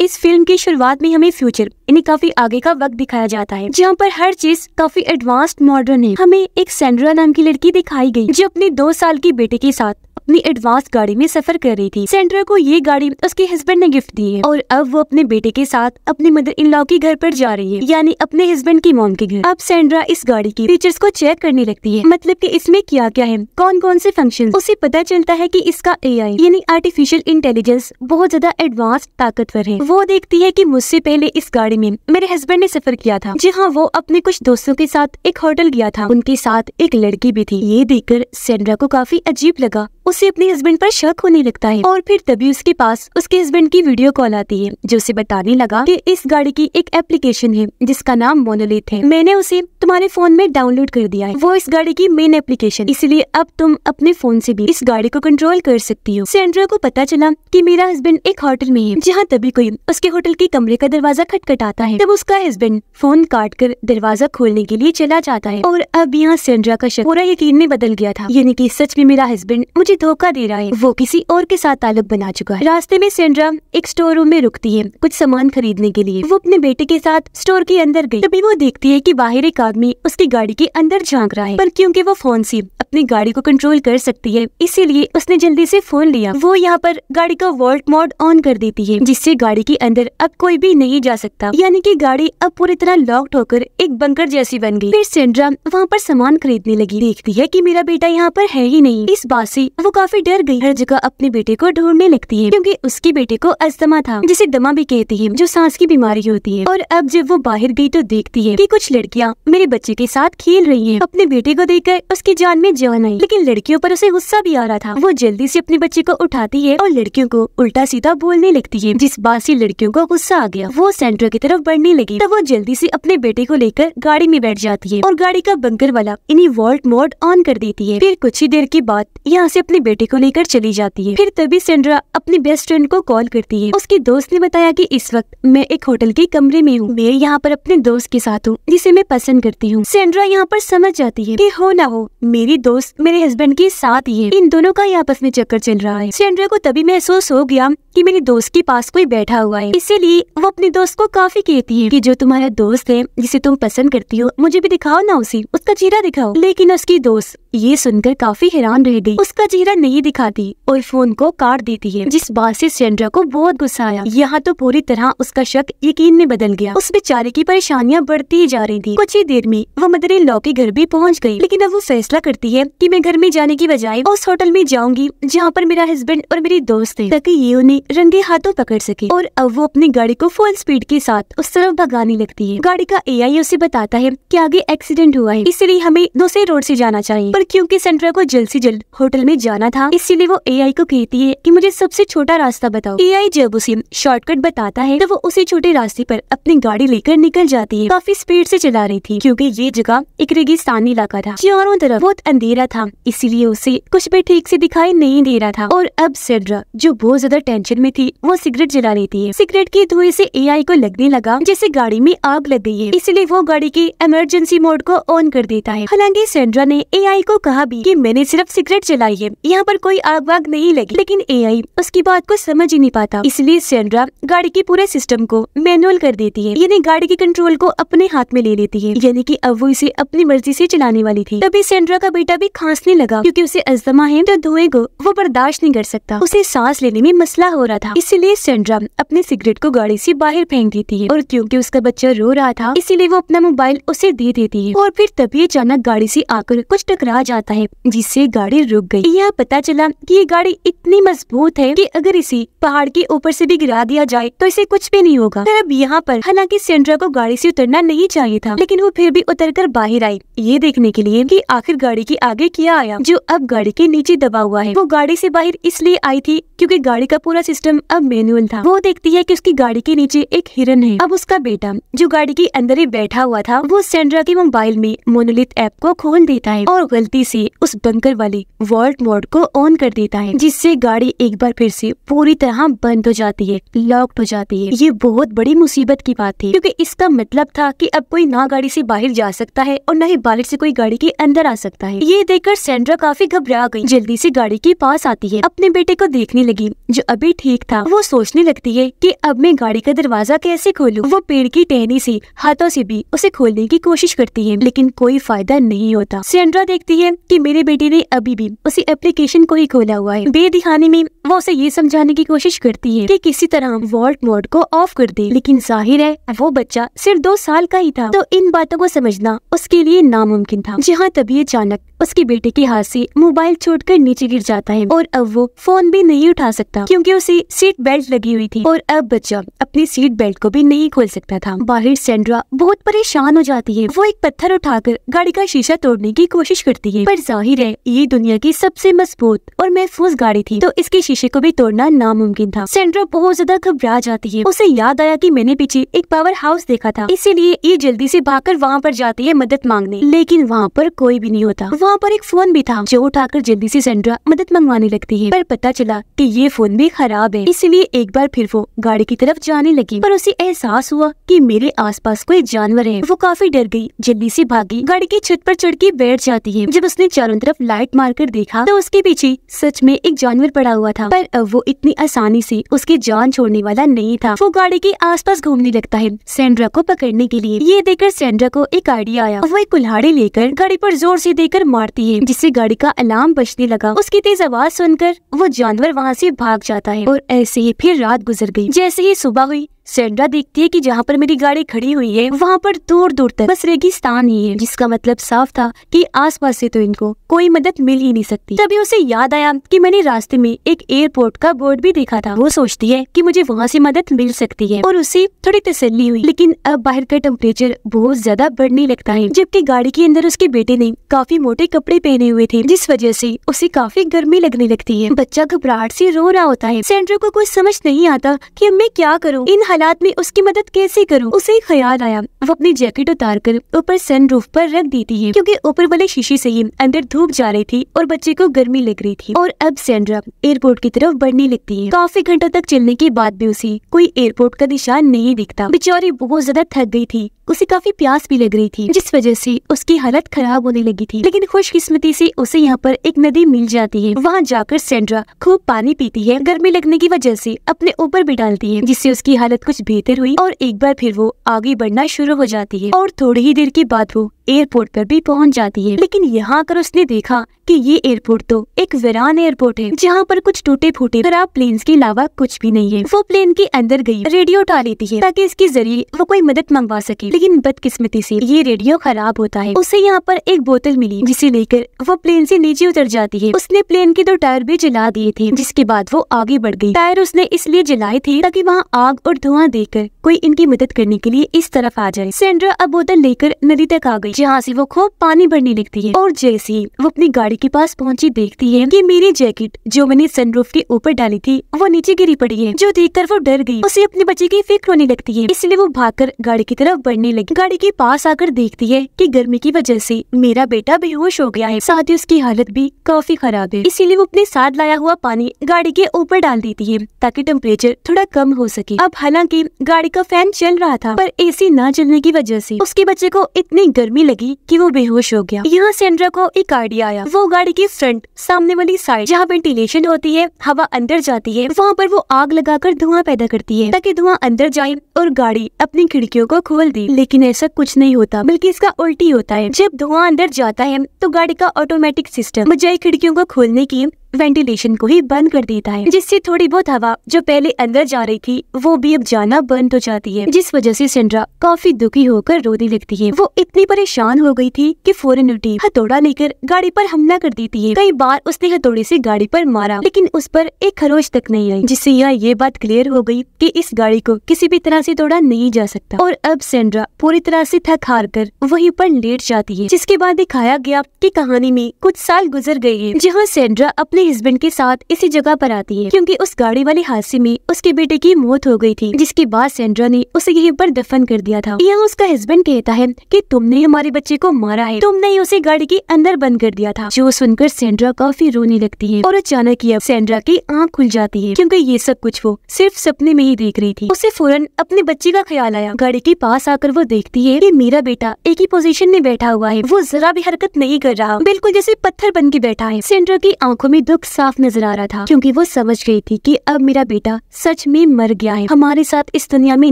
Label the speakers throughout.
Speaker 1: इस फिल्म की शुरुआत में हमें फ्यूचर यानी काफी आगे का वक्त दिखाया जाता है जहाँ पर हर चीज काफी एडवांस्ड मॉडर्न है हमें एक सेंड्रा नाम की लड़की दिखाई गई जो अपने दो साल की बेटे के साथ अपनी एडवांस गाड़ी में सफर कर रही थी सेंड्रा को ये गाड़ी उसके हस्बैंड ने गिफ्ट दी है और अब वो अपने बेटे के साथ अपने मदर इन लॉ के घर पर जा रही है यानी अपने हस्बैंड की मॉम के घर अब सेंड्रा इस गाड़ी की फीचर्स को चेक करने लगती है मतलब की इसमें क्या क्या है कौन कौन से फंक्शन उसे पता चलता है की इसका ए यानी आर्टिफिशियल इंटेलिजेंस बहुत ज्यादा एडवांस ताकतवर है वो देखती है की मुझसे पहले इस गाड़ी में मेरे हस्बैंड ने सफर किया था जी हाँ वो अपने कुछ दोस्तों के साथ एक होटल गया था उनके साथ एक लड़की भी थी ये देखकर सेंड्रा को काफी अजीब लगा उसे अपने हस्बैंड पर शक होने लगता है और फिर तभी उसके पास उसके हस्बैंड की वीडियो कॉल आती है जो उसे बताने लगा कि इस गाड़ी की एक एप्लीकेशन है जिसका नाम मोनोलिथ है मैंने उसे तुम्हारे फोन में डाउनलोड कर दिया है वो इस गाड़ी की मेन एप्लीकेशन इसलिए अब तुम अपने फोन से भी इस गाड़ी को कंट्रोल कर सकती हो सेंड्रा को पता चला कि मेरा हस्बैंड एक होटल में है जहाँ तभी कोई उसके होटल के कमरे का दरवाजा खटखटाता है तब उसका हस्बैंड फोन काट कर दरवाजा खोलने के लिए चला जाता है और अब यहाँ सेंड्रा का शक पूरा यकीन में बदल गया था यानी की सच में मेरा हस्बैंड मुझे धोखा दे रहा है वो किसी और के साथ ताल्लुक बना चुका है रास्ते में सेंड्रा एक स्टोर रूम में रुकती है कुछ सामान खरीदने के लिए वो अपने बेटे के साथ स्टोर के अंदर गई तभी वो देखती है की बाहर एक आदमी उसकी गाड़ी के अंदर झाँक रहा है पर क्यूँकी वो फोन सी अपनी गाड़ी को कंट्रोल कर सकती है इसीलिए उसने जल्दी से फोन लिया वो यहाँ पर गाड़ी का वॉल्ट मोड ऑन कर देती है जिससे गाड़ी के अंदर अब कोई भी नहीं जा सकता यानी कि गाड़ी अब पूरी तरह लॉक्ड होकर एक बंकर जैसी बन गई फिर सेंड्रा वहाँ पर सामान खरीदने लगी देखती है कि मेरा बेटा यहाँ पर है ही नहीं इस बात से वो काफी डर गई हर जगह अपने बेटे को ढूंढने लगती है क्योंकि उसके बेटे को अस्थमा था जिसे दमा भी कहती है जो सांस की बीमारी होती है और अब जब वो बाहर गई तो देखती है की कुछ लड़कियाँ मेरे बच्चे के साथ खेल रही है अपने बेटे को देखकर उसकी जान में वजह नहीं लेकिन लड़कियों पर उसे गुस्सा भी आ रहा था वो जल्दी से अपने बच्चे को उठाती है और लड़कियों को उल्टा सीधा बोलने लगती है जिस बात से लड़कियों को गुस्सा आ गया वो सेंटर की तरफ बढ़ने लगी तब वो जल्दी से अपने बेटे को लेकर गाड़ी में बैठ जाती है और गाड़ी का बंकर वाला इन्हीं वॉल्ट मोड ऑन कर देती है फिर कुछ ही देर के बाद यहाँ से अपने बेटे को लेकर चली जाती है फिर तभी सेंड्रा अपनी बेस्ट फ्रेंड को कॉल करती है उसके दोस्त ने बताया की इस वक्त मैं एक होटल के कमरे में हूँ मैं यहाँ पर अपने दोस्त के साथ हूँ जिसे मैं पसंद करती हूँ सेंड्रा यहाँ पर समझ जाती है की हो ना हो मेरी दोस्त दोस्त मेरे हस्बैंड के साथ ही है इन दोनों का ही आपस में चक्कर चल रहा है सेंड्रा को तभी महसूस हो गया कि मेरे दोस्त के पास कोई बैठा हुआ है इसीलिए वो अपने दोस्त को काफी कहती है कि जो तुम्हारा दोस्त है जिसे तुम पसंद करती हो मुझे भी दिखाओ ना उसे उसका चेहरा दिखाओ लेकिन उसकी दोस्त ये सुनकर काफी हैरान रह गई उसका चेहरा नहीं दिखाती और फोन को काट देती है जिस बात से सेंड्रा को बहुत गुस्सा आया यहाँ तो पूरी तरह उसका शक यकीन में बदल गया उस बेचारे की परेशानियाँ बढ़ती ही जा रही थी कुछ ही देर में वो मदर इन लॉ के घर भी पहुँच गयी लेकिन अब वो फैसला करती है की मैं घर में जाने की बजाय उस होटल में जाऊंगी जहाँ पर मेरा हस्बैंड और मेरी दोस्त है ताकि ये उन्हें रंगे हाथों पकड़ सके और अब वो अपनी गाड़ी को फुल स्पीड के साथ उस तरफ भगाने लगती है गाड़ी का आई उसे बताता है की आगे एक्सीडेंट हुआ है इसलिए हमें दूसरे रोड ऐसी जाना चाहिए पर क्यूँकी सेंड्रा को जल्द ऐसी जल्द होटल में जाना था इसीलिए वो ए को कहती है की मुझे सबसे छोटा रास्ता बताओ ए जब उसे शॉर्टकट बताता है तो वो उसी छोटे रास्ते पर अपनी गाड़ी लेकर निकल जाती है काफी स्पीड से चला रही थी क्योंकि ये जगह एक रेगिस्तानी इलाका था चारों तरफ बहुत अंधेरा था इसीलिए उसे कुछ भी ठीक से दिखाई नहीं दे रहा था और अब सेड्रा जो बहुत ज्यादा टेंशन टेंशन में थी वो सिगरेट जला रही थी सिगरेट की धुएं से एआई को लगने लगा जैसे गाड़ी में आग लग गई है इसलिए वो गाड़ी की इमरजेंसी मोड को ऑन कर देता है हालांकि सेंड्रा ने एआई को कहा भी कि मैंने सिर्फ सिगरेट जलाई है यहाँ पर कोई आग वाग नहीं लगी लेकिन ए उसकी बात को समझ ही नहीं पाता इसलिए सेंड्रा गाड़ी के पूरे सिस्टम को मैनुअल कर देती है यानी गाड़ी के कंट्रोल को अपने हाथ में ले लेती है यानी कि अब वो इसे अपनी मर्जी से चलाने वाली थी तभी सेंड्रा का बेटा भी खांसने लगा क्योंकि उसे अजमा है तो धुएं को वो बर्दाश्त नहीं कर सकता उसे सांस लेने में मसला हो रहा था इसीलिए सेंड्रा अपने सिगरेट को गाड़ी से बाहर फेंक देती है और क्योंकि उसका बच्चा रो रहा था इसीलिए वो अपना मोबाइल उसे दे देती है और फिर तभी अचानक गाड़ी से आकर कुछ टकरा जाता है जिससे गाड़ी रुक गई यह पता चला कि ये गाड़ी इतनी मजबूत है कि अगर इसे पहाड़ के ऊपर से भी गिरा दिया जाए तो इसे कुछ भी नहीं होगा अब यहाँ पर हालांकि सेंड्रा को गाड़ी से उतरना नहीं चाहिए था लेकिन वो फिर भी उतर कर बाहर आई ये देखने के लिए कि आखिर गाड़ी के आगे क्या आया जो अब गाड़ी के नीचे दबा हुआ है वो गाड़ी से बाहर इसलिए आई थी क्योंकि गाड़ी का पूरा सिस्टम अब मैनुअल था वो देखती है कि उसकी गाड़ी के नीचे एक हिरन है अब उसका बेटा जो गाड़ी के अंदर ही बैठा हुआ था वो सेंड्रा के मोबाइल में मोनोलिथ ऐप को खोल देता है और गलती से उस बंकर वाले वॉल्ट मोड को ऑन कर देता है जिससे गाड़ी एक बार फिर से पूरी तरह बंद हो जाती है लॉक्ड हो जाती है ये बहुत बड़ी मुसीबत की बात थी क्यूँकी इसका मतलब था की अब कोई ना गाड़ी ऐसी बाहर जा सकता है और न ही बाहर ऐसी कोई गाड़ी के अंदर आ सकता है ये देखकर सेंड्रा काफी घबरा गयी जल्दी ऐसी गाड़ी के पास आती है अपने बेटे को देखने लगी जो अभी ठीक था वो सोचने लगती है कि अब मैं गाड़ी का दरवाजा कैसे खोलूं। वो पेड़ की टहनी से हाथों से भी उसे खोलने की कोशिश करती है लेकिन कोई फायदा नहीं होता सेंड्रा देखती है कि मेरे बेटे ने अभी भी उसी एप्लीकेशन को ही खोला हुआ है बेदिहाने में वो उसे ये समझाने की कोशिश करती है कि किसी तरह वॉल्ट मोड को ऑफ कर दे लेकिन जाहिर है वो बच्चा सिर्फ दो साल का ही था तो इन बातों को समझना उसके लिए नामुमकिन था जहाँ तभी अचानक उसकी बेटे की हाथ से मोबाइल छोड़कर नीचे गिर जाता है और अब वो फोन भी नहीं उठा सकता क्योंकि उसे सीट बेल्ट लगी हुई थी और अब बच्चा अपनी सीट बेल्ट को भी नहीं खोल सकता था बाहर सेंड्रा बहुत परेशान हो जाती है वो एक पत्थर उठाकर गाड़ी का शीशा तोड़ने की कोशिश करती है पर जाहिर है ये दुनिया की सबसे मजबूत और महफूज गाड़ी थी तो इसके शीशे को भी तोड़ना नामुमकिन था सेंड्रा बहुत ज्यादा घबरा जाती है उसे याद आया की मैंने पीछे एक पावर हाउस देखा था इसीलिए ये जल्दी ऐसी भाग कर वहाँ पर जाती है मदद मांगने लेकिन वहाँ पर कोई भी नहीं होता वहाँ वहाँ पर एक फोन भी था जो उठाकर जल्दी से सेंड्रा मदद मंगवाने लगती है पर पता चला कि ये फोन भी खराब है इसलिए एक बार फिर वो गाड़ी की तरफ जाने लगी पर उसे एहसास हुआ कि मेरे आसपास कोई जानवर है वो काफी डर गई जल्दी से भागी गाड़ी की छत पर चढ़ के बैठ जाती है जब उसने चारों तरफ लाइट मारकर देखा तो उसके पीछे सच में एक जानवर पड़ा हुआ था पर वो इतनी आसानी से उसकी जान छोड़ने वाला नहीं था वो गाड़ी के पास घूमने लगता है सेंड्रा को पकड़ने के लिए ये देखकर सेंड्रा को एक आइडिया आया वो एक कुल्हाड़ी लेकर गाड़ी पर जोर से देकर मारती है जिससे गाड़ी का अलार्म बजने लगा उसकी तेज आवाज सुनकर वो जानवर वहाँ से भाग जाता है और ऐसे ही फिर रात गुजर गई जैसे ही सुबह हुई सेंड्रा देखती है कि जहाँ पर मेरी गाड़ी खड़ी हुई है वहाँ पर दूर दूर तक बस रेगिस्तान ही है जिसका मतलब साफ था कि आसपास से तो इनको कोई मदद मिल ही नहीं सकती तभी उसे याद आया कि मैंने रास्ते में एक एयरपोर्ट का बोर्ड भी देखा था वो सोचती है कि मुझे वहाँ से मदद मिल सकती है और उसे थोड़ी तसली हुई लेकिन अब बाहर का टेम्परेचर बहुत ज्यादा बढ़ने लगता है जबकि गाड़ी के अंदर उसके बेटे ने काफी मोटे कपड़े पहने हुए थे जिस वजह से उसे काफी गर्मी लगने लगती है बच्चा घबराहट से रो रहा होता है सेंड्रा को कुछ समझ नहीं आता की अब मैं क्या करूँ इन हालात में उसकी मदद कैसे करूँ उसे ख्याल आया वो अपनी जैकेट उतार कर ऊपर सन रूफ पर रख देती है क्योंकि ऊपर वाले शीशे से ही अंदर धूप जा रही थी और बच्चे को गर्मी लग रही थी और अब सेंड्रा एयरपोर्ट की तरफ बढ़ने लगती है काफी घंटों तक चलने के बाद भी उसे कोई एयरपोर्ट का निशान नहीं दिखता बेचारी बहुत ज्यादा थक गयी थी उसे काफी प्यास भी लग रही थी जिस वजह से उसकी हालत खराब होने लगी थी लेकिन खुशकिस्मती से उसे यहाँ पर एक नदी मिल जाती है वहाँ जाकर सेंड्रा खूब पानी पीती है गर्मी लगने की वजह से अपने ऊपर भी डालती है जिससे उसकी हालत कुछ बेहतर हुई और एक बार फिर वो आगे बढ़ना शुरू हो जाती है और थोड़ी ही देर के बाद वो एयरपोर्ट पर भी पहुंच जाती है लेकिन यहाँ आकर उसने देखा कि ये एयरपोर्ट तो एक वीरान एयरपोर्ट है जहाँ पर कुछ टूटे फूटे खराब प्लेन के अलावा कुछ भी नहीं है वो प्लेन के अंदर गई रेडियो उठा लेती है ताकि इसके जरिए वो कोई मदद मंगवा सके लेकिन बदकिस्मती से ये रेडियो खराब होता है उसे यहाँ पर एक बोतल मिली जिसे लेकर वो प्लेन से नीचे उतर जाती है उसने प्लेन के दो टायर भी जला दिए थे जिसके बाद वो आगे बढ़ गई टायर उसने इसलिए जलाए थे ताकि वहाँ आग और धुआं देकर कोई इनकी मदद करने के लिए इस तरफ आ जाए सेंड्रा अब बोतल लेकर नदी तक आ गई जहाँ से वो खूब पानी भरने लगती है और जैसे ही वो अपनी गाड़ी के पास पहुँची देखती है कि मेरी जैकेट जो मैंने सनरूफ के ऊपर डाली थी वो नीचे गिरी पड़ी है जो देखकर वो डर गई उसे अपने बच्चे की फिक्र होने लगती है इसलिए वो कर गाड़ी की तरफ बढ़ने लगी गाड़ी के पास आकर देखती है की गर्मी की वजह से मेरा बेटा बेहोश हो गया है साथ ही उसकी हालत भी काफी खराब है इसीलिए वो अपने साथ लाया हुआ पानी गाड़ी के ऊपर डाल देती है ताकि टेम्परेचर थोड़ा कम हो सके अब हालांकि गाड़ी का फैन चल रहा था पर एसी ना चलने की वजह से उसके बच्चे को इतनी गर्मी लगी कि वो बेहोश हो गया यहाँ सेंड्रा को एक आइडिया आया वो गाड़ी की फ्रंट सामने वाली साइड जहाँ वेंटिलेशन होती है हवा अंदर जाती है वहाँ पर वो आग लगाकर धुआं पैदा करती है ताकि धुआं अंदर जाए और गाड़ी अपनी खिड़कियों को खोल दी लेकिन ऐसा कुछ नहीं होता बल्कि इसका उल्टी होता है जब धुआं अंदर जाता है तो गाड़ी का ऑटोमेटिक सिस्टम बजाय खिड़कियों को खोलने की वेंटिलेशन को ही बंद कर देता है जिससे थोड़ी बहुत हवा जो पहले अंदर जा रही थी वो भी अब जाना बंद हो जाती है जिस वजह से सेंड्रा काफी दुखी होकर रोने लगती है वो इतनी परेशान हो गई थी कि फौरन उठी हथौड़ा लेकर गाड़ी पर हमला कर देती है कई बार उसने हथौड़े से गाड़ी पर मारा लेकिन उस पर एक खरोश तक नहीं आई जिससे यह ये बात क्लियर हो गयी की इस गाड़ी को किसी भी तरह ऐसी तोड़ा नहीं जा सकता और अब सेंड्रा पूरी तरह ऐसी थक हार कर वही पर लेट जाती है जिसके बाद दिखाया गया की कहानी में कुछ साल गुजर गए है जहाँ सेंड्रा अपने हस्बैंड के साथ इसी जगह पर आती है क्योंकि उस गाड़ी वाले हादसे में उसके बेटे की मौत हो गई थी जिसके बाद सेंड्रा ने उसे यहीं पर दफन कर दिया था यहाँ उसका हस्बैंड कहता है कि तुमने हमारे बच्चे को मारा है तुमने ही उसे गाड़ी के अंदर बंद कर दिया था जो सुनकर सेंड्रा काफी रोने लगती है और अचानक ही सेंड्रा की आँख खुल जाती है क्योंकि ये सब कुछ वो सिर्फ सपने में ही देख रही थी उसे फौरन अपने बच्चे का ख्याल आया गाड़ी के पास आकर वो देखती है कि मेरा बेटा एक ही पोजीशन में बैठा हुआ है वो जरा भी हरकत नहीं कर रहा बिल्कुल जैसे पत्थर बन के बैठा है सेंड्रा की आंखों में दो दुख साफ नजर आ रहा था क्योंकि वो समझ गई थी कि अब मेरा बेटा सच में मर गया है हमारे साथ इस दुनिया में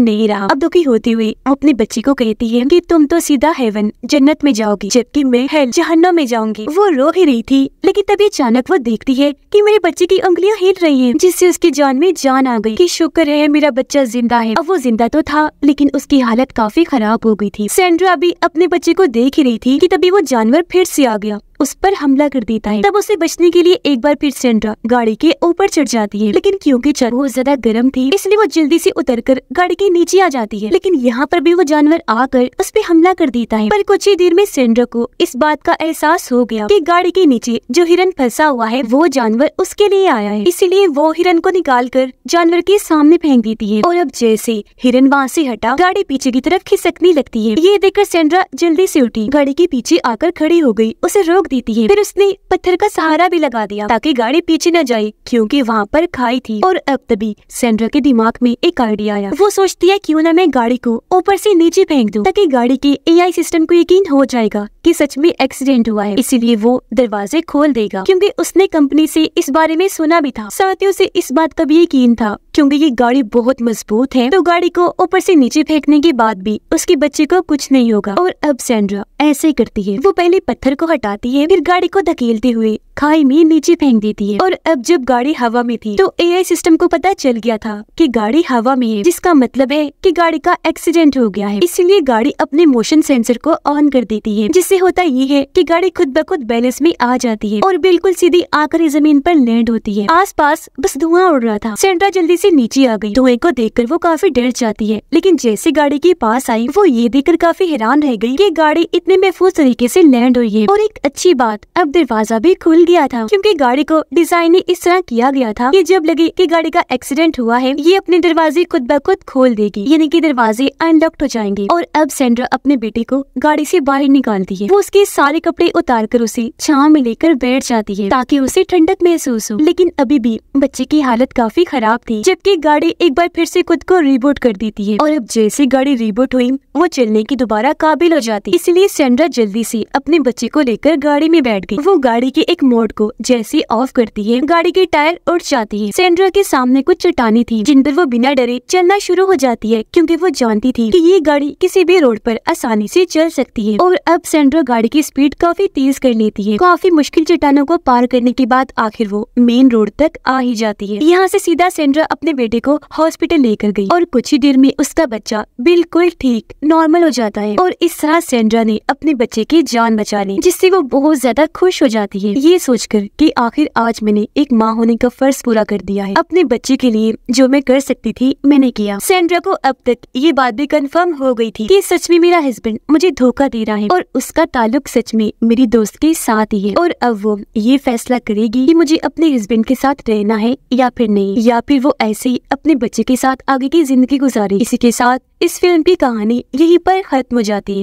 Speaker 1: नहीं रहा अब दुखी होती हुई अपने बच्ची को कहती है कि तुम तो सीधा हेवन जन्नत में जाओगी जबकि मैं हेल जहन्नम में जाऊंगी वो रो ही रही थी लेकिन तभी अचानक वो देखती है कि मेरे बच्चे की उंगलियां हिल रही हैं जिससे उसकी जान में जान आ गई कि शुक्र है मेरा बच्चा जिंदा है अब वो जिंदा तो था लेकिन उसकी हालत काफी खराब हो गई थी सेंड्रा भी अपने बच्चे को देख ही रही थी कि तभी वो जानवर फिर से आ गया उस पर हमला कर देता है तब उसे बचने के लिए एक बार फिर सेंड्रा गाड़ी के ऊपर चढ़ जाती है लेकिन क्योंकि चर बहुत ज्यादा गर्म थी इसलिए वो जल्दी से उतरकर गाड़ी के नीचे आ जाती है लेकिन यहाँ पर भी वो जानवर आकर उस पर हमला कर देता है पर कुछ ही देर में सेंड्रा को इस बात का एहसास हो गया कि गाड़ी के नीचे जो हिरन फंसा हुआ है वो जानवर उसके लिए आया है इसीलिए वो हिरन को निकाल कर जानवर के सामने फेंक देती है और अब जैसे हिरन वहाँ से हटा गाड़ी पीछे की तरफ खिसकने लगती है ये देखकर सेंड्रा जल्दी से उठी गाड़ी के पीछे आकर खड़ी हो गयी उसे रोक देती है फिर उसने पत्थर का सहारा भी लगा दिया ताकि गाड़ी पीछे न जाए क्यों क्योंकि वहाँ पर खाई थी और अब तभी सेंड्रा के दिमाग में एक आइडिया आया वो सोचती है क्यों ना मैं गाड़ी को ऊपर से नीचे फेंक दूं ताकि गाड़ी के एआई सिस्टम को यकीन हो जाएगा कि सच में एक्सीडेंट हुआ है इसीलिए वो दरवाजे खोल देगा क्योंकि उसने कंपनी से इस बारे में सुना भी था साथ ही इस बात का भी यकीन था क्योंकि ये गाड़ी बहुत मजबूत है तो गाड़ी को ऊपर से नीचे फेंकने के बाद भी उसके बच्चे को कुछ नहीं होगा और अब सेंड्रा ऐसे करती है वो पहले पत्थर को हटाती है फिर गाड़ी को धकेलते हुए खाई में नीचे फेंक देती है और अब जब गाड़ी हवा में थी तो एआई सिस्टम को पता चल गया था कि गाड़ी हवा में है जिसका मतलब है कि गाड़ी का एक्सीडेंट हो गया है इसलिए गाड़ी अपने मोशन सेंसर को ऑन कर देती है जिससे होता ये है कि गाड़ी खुद ब खुद बैलेंस में आ जाती है और बिल्कुल सीधी आकर जमीन पर लैंड होती है पास बस धुआं उड़ रहा था सेंड्रा जल्दी से नीचे आ गई धुएं को देख वो काफी डर जाती है लेकिन जैसे गाड़ी के पास आई वो ये देख काफी हैरान रह गयी की गाड़ी इतने महफूज तरीके ऐसी लैंड हुई है और एक अच्छी बात अब दरवाजा भी खुल मिल गया था क्योंकि गाड़ी को डिजाइन इस तरह किया गया था कि जब लगे कि गाड़ी का एक्सीडेंट हुआ है ये अपने दरवाजे खुद ब खुद खोल देगी यानी कि दरवाजे अनलॉक हो जाएंगे और अब सेंड्रा अपने बेटे को गाड़ी से बाहर निकालती है वो उसके सारे कपड़े उतार कर उसे छाव में लेकर बैठ जाती है ताकि उसे ठंडक महसूस हो लेकिन अभी भी बच्चे की हालत काफी खराब थी जबकि गाड़ी एक बार फिर से खुद को रिबोट कर देती है और अब जैसे गाड़ी रिबोट हुई वो चलने की दोबारा काबिल हो जाती इसलिए सेंड्रा जल्दी ऐसी अपने बच्चे को लेकर गाड़ी में बैठ गयी वो गाड़ी के एक मोड को जैसे ऑफ करती है गाड़ी के टायर उठ जाती है सेंड्रा के सामने कुछ चट्टानी थी जिन पर वो बिना डरे चलना शुरू हो जाती है क्योंकि वो जानती थी कि ये गाड़ी किसी भी रोड पर आसानी से चल सकती है और अब सेंड्रा गाड़ी की स्पीड काफी तेज कर लेती है काफी मुश्किल चट्टानों को पार करने के बाद आखिर वो मेन रोड तक आ ही जाती है यहाँ से सीधा सेंड्रा अपने बेटे को हॉस्पिटल लेकर गयी और कुछ ही देर में उसका बच्चा बिल्कुल ठीक नॉर्मल हो जाता है और इस तरह सेंड्रा ने अपने बच्चे की जान बचा ली जिससे वो बहुत ज्यादा खुश हो जाती है ये सोचकर कि आखिर आज मैंने एक माँ होने का फर्ज पूरा कर दिया है अपने बच्चे के लिए जो मैं कर सकती थी मैंने किया सेंड्रा को अब तक ये बात भी कंफर्म हो गई थी कि सच में मेरा हस्बैंड मुझे धोखा दे रहा है और उसका ताल्लुक सच में मेरी दोस्त के साथ ही है और अब वो ये फैसला करेगी की मुझे अपने हस्बैंड के साथ रहना है या फिर नहीं या फिर वो ऐसे ही अपने बच्चे के साथ आगे की जिंदगी गुजारे इसी के साथ इस फिल्म की कहानी यही आरोप खत्म हो जाती है